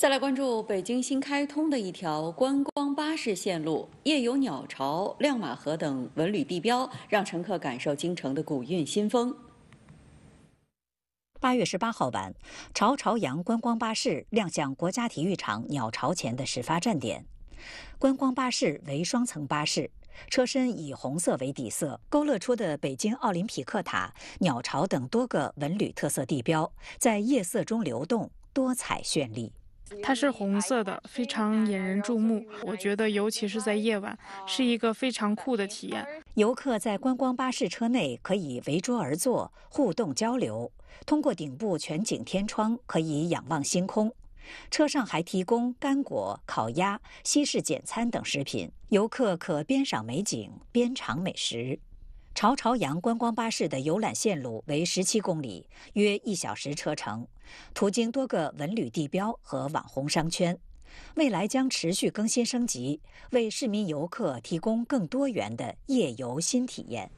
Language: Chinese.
再来关注北京新开通的一条观光巴士线路，夜游鸟巢、亮马河等文旅地标，让乘客感受京城的古韵新风。八月十八号晚，朝朝阳观光巴士亮相国家体育场鸟巢前的始发站点。观光巴士为双层巴士，车身以红色为底色，勾勒出的北京奥林匹克塔、鸟巢等多个文旅特色地标，在夜色中流动，多彩绚丽。它是红色的，非常引人注目。我觉得，尤其是在夜晚，是一个非常酷的体验。游客在观光巴士车内可以围桌而坐，互动交流。通过顶部全景天窗，可以仰望星空。车上还提供干果、烤鸭、西式简餐等食品，游客可边赏美景边尝美食。朝朝阳观光巴士的游览线路为十七公里，约一小时车程，途经多个文旅地标和网红商圈。未来将持续更新升级，为市民游客提供更多元的夜游新体验。